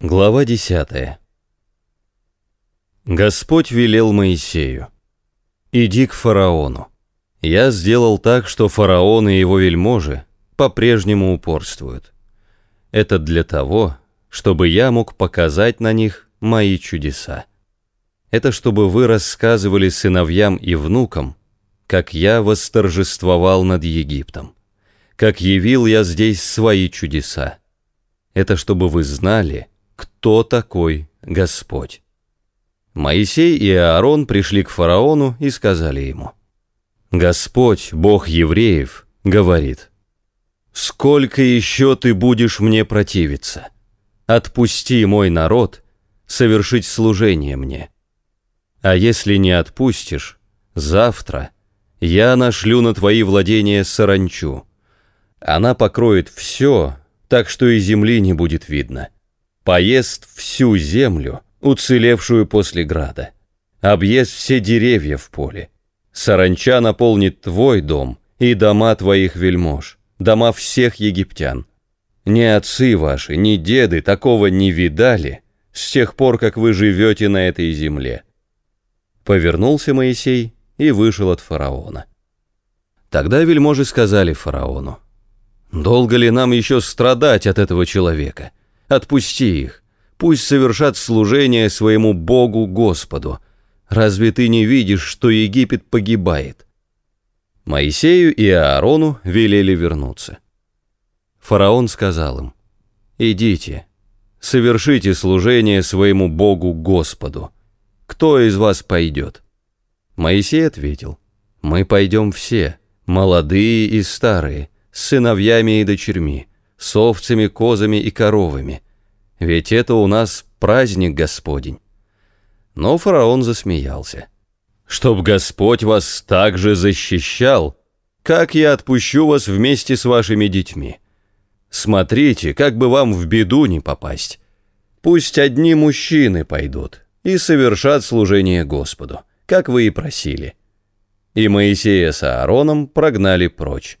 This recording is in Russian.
Глава 10. Господь велел Моисею, «Иди к фараону. Я сделал так, что фараон и его вельможи по-прежнему упорствуют. Это для того, чтобы я мог показать на них мои чудеса. Это чтобы вы рассказывали сыновьям и внукам, как я восторжествовал над Египтом, как явил я здесь свои чудеса. Это чтобы вы знали, кто такой Господь. Моисей и Аарон пришли к фараону и сказали ему, «Господь, Бог евреев, говорит, «Сколько еще ты будешь мне противиться? Отпусти мой народ совершить служение мне. А если не отпустишь, завтра я нашлю на твои владения саранчу. Она покроет все, так что и земли не будет видно» поест всю землю, уцелевшую после града, объест все деревья в поле. Саранча наполнит твой дом и дома твоих вельмож, дома всех египтян. Ни отцы ваши, ни деды такого не видали с тех пор, как вы живете на этой земле». Повернулся Моисей и вышел от фараона. Тогда вельможи сказали фараону, «Долго ли нам еще страдать от этого человека? Отпусти их. Пусть совершат служение своему Богу Господу. Разве ты не видишь, что Египет погибает? Моисею и Аарону велели вернуться. Фараон сказал им, «Идите, совершите служение своему Богу Господу. Кто из вас пойдет?» Моисей ответил, «Мы пойдем все, молодые и старые, с сыновьями и дочерьми с овцами, козами и коровами. Ведь это у нас праздник Господень. Но фараон засмеялся. «Чтоб Господь вас так же защищал, как я отпущу вас вместе с вашими детьми. Смотрите, как бы вам в беду не попасть. Пусть одни мужчины пойдут и совершат служение Господу, как вы и просили». И Моисея с Аароном прогнали прочь.